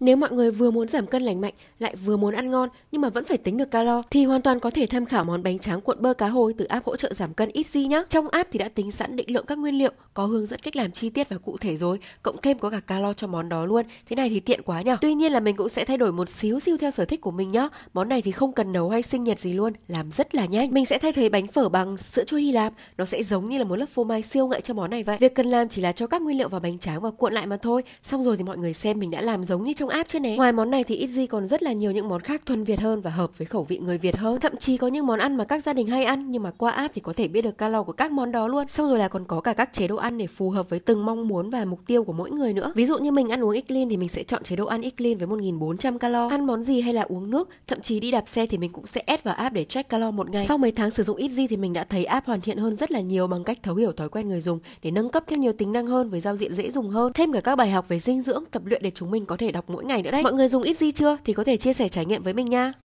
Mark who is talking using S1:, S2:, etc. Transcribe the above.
S1: Nếu mọi người vừa muốn giảm cân lành mạnh lại vừa muốn ăn ngon nhưng mà vẫn phải tính được calo thì hoàn toàn có thể tham khảo món bánh tráng cuộn bơ cá hồi từ app hỗ trợ giảm cân Easy nhé. Trong app thì đã tính sẵn định lượng các nguyên liệu, có hướng dẫn cách làm chi tiết và cụ thể rồi, cộng thêm có cả calo cho món đó luôn. Thế này thì tiện quá nhỉ. Tuy nhiên là mình cũng sẽ thay đổi một xíu siêu theo sở thích của mình nhé. Món này thì không cần nấu hay sinh nhật gì luôn, làm rất là nhanh. Mình sẽ thay thế bánh phở bằng sữa chua Hy Lạp, nó sẽ giống như là một lớp phô mai siêu ngậy cho món này vậy. Việc cần làm chỉ là cho các nguyên liệu vào bánh tráng và cuộn lại mà thôi. Xong rồi thì mọi người xem mình đã làm giống như trong trong app chứ nè. Ngoài món này thì ít gì còn rất là nhiều những món khác thuần Việt hơn và hợp với khẩu vị người Việt hơn. Thậm chí có những món ăn mà các gia đình hay ăn nhưng mà qua app thì có thể biết được calo của các món đó luôn. Xong rồi là còn có cả các chế độ ăn để phù hợp với từng mong muốn và mục tiêu của mỗi người nữa. Ví dụ như mình ăn uống X clean thì mình sẽ chọn chế độ ăn X clean với 1400 calo. Ăn món gì hay là uống nước, thậm chí đi đạp xe thì mình cũng sẽ add vào app để check calo một ngày. Sau mấy tháng sử dụng ít gì thì mình đã thấy app hoàn thiện hơn rất là nhiều bằng cách thấu hiểu thói quen người dùng để nâng cấp thêm nhiều tính năng hơn với giao diện dễ dùng hơn. Thêm cả các bài học về dinh dưỡng, tập luyện để chúng mình có thể đọc mỗi ngày nữa đấy. Mọi người dùng ít gì chưa thì có thể chia sẻ trải nghiệm với mình nha.